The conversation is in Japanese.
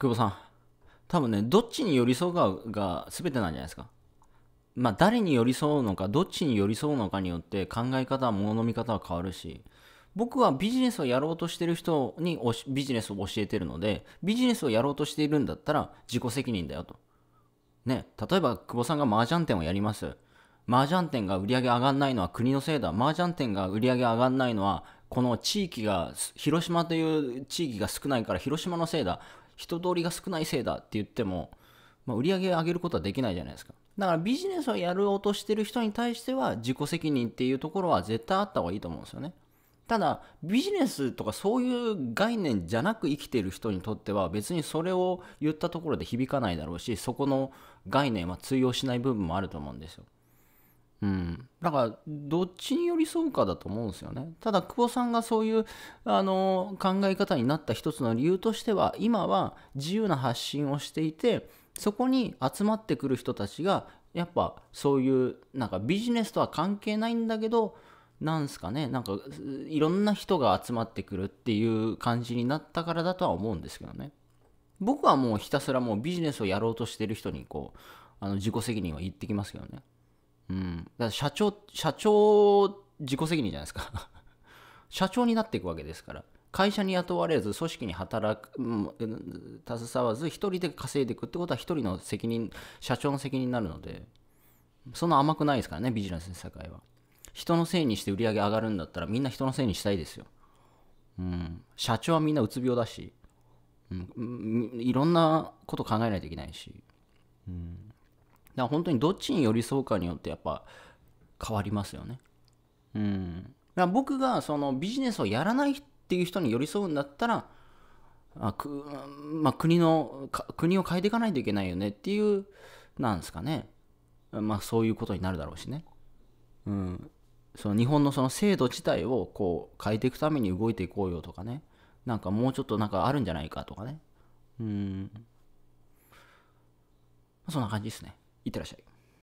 久保さん。多分ね、どっちに寄り添うかが全てなんじゃないですか。まあ、誰に寄り添うのか、どっちに寄り添うのかによって考え方、物の見方は変わるし、僕はビジネスをやろうとしてる人にビジネスを教えてるので、ビジネスをやろうとしているんだったら自己責任だよと。ね、例えば久保さんが麻雀店をやります。麻雀店が売り上げ上がんないのは国のせいだ。麻雀店が売り上げ上がんないのはこの地域が、広島という地域が少ないから、広島のせいだ、人通りが少ないせいだって言っても、まあ、売り上げ上げることはできないじゃないですか。だからビジネスをやろうとしてる人に対しては自己責任っていうところは絶対あった方がいいと思うんですよね。ただビジネスとかそういう概念じゃなく生きてる人にとっては別にそれを言ったところで響かないだろうしそこの概念は通用しない部分もあると思うんですよ。うん、だからどっちに寄り添うかだと思うんですよねただ久保さんがそういうあの考え方になった一つの理由としては今は自由な発信をしていてそこに集まってくる人たちがやっぱそういうなんかビジネスとは関係ないんだけどなんすかねなんかいろんな人が集まってくるっていう感じになったからだとは思うんですけどね僕はもうひたすらもうビジネスをやろうとしてる人にこうあの自己責任は言ってきますけどねうん、だから社長社長自己責任じゃないですか 社長になっていくわけですから会社に雇われず組織に働く、携わず一人で稼いでいくってことは一人の責任社長の責任になるのでそんな甘くないですからねビジネスの世界は人のせいにして売り上げ上がるんだったらみんな人のせいにしたいですよ、うん、社長はみんなうつ病だし、うん、いろんなこと考えないといけないし、うんだから本当にどっちに寄り添うかによってやっぱ変わりますよね。うん。だから僕がそのビジネスをやらないっていう人に寄り添うんだったら、あくまあ、国の国を変えていかないといけないよねっていう、なんですかね。まあそういうことになるだろうしね。うん。その日本のその制度自体をこう変えていくために動いていこうよとかね。なんかもうちょっとなんかあるんじゃないかとかね。うん。そんな感じですね。いってらっしゃい。